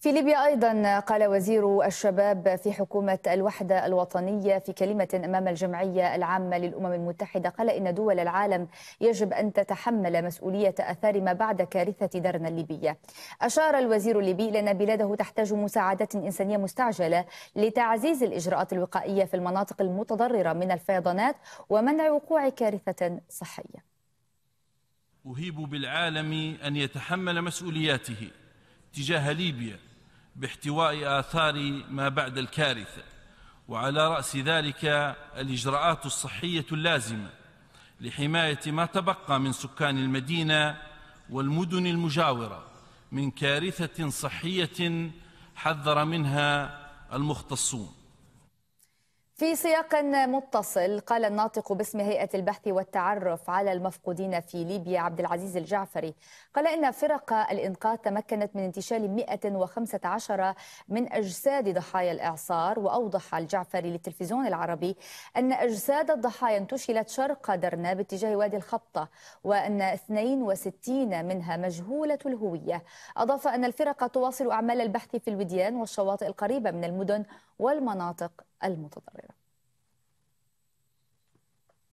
في ليبيا أيضا قال وزير الشباب في حكومة الوحدة الوطنية في كلمة أمام الجمعية العامة للأمم المتحدة قال إن دول العالم يجب أن تتحمل مسؤولية أثار ما بعد كارثة درنا الليبية أشار الوزير الليبي لأن بلاده تحتاج مساعدات إنسانية مستعجلة لتعزيز الإجراءات الوقائية في المناطق المتضررة من الفيضانات ومنع وقوع كارثة صحية أهيب بالعالم أن يتحمل مسؤولياته تجاه ليبيا باحتواء آثار ما بعد الكارثة وعلى رأس ذلك الإجراءات الصحية اللازمة لحماية ما تبقى من سكان المدينة والمدن المجاورة من كارثة صحية حذر منها المختصون في سياق متصل قال الناطق باسم هيئة البحث والتعرف على المفقودين في ليبيا عبد العزيز الجعفري قال إن فرق الإنقاذ تمكنت من انتشال 115 من أجساد ضحايا الإعصار وأوضح الجعفري للتلفزيون العربي أن أجساد الضحايا انتشلت شرق درنا باتجاه وادي الخبطة وأن 62 منها مجهولة الهوية أضاف أن الفرق تواصل أعمال البحث في الوديان والشواطئ القريبة من المدن والمناطق المتضررة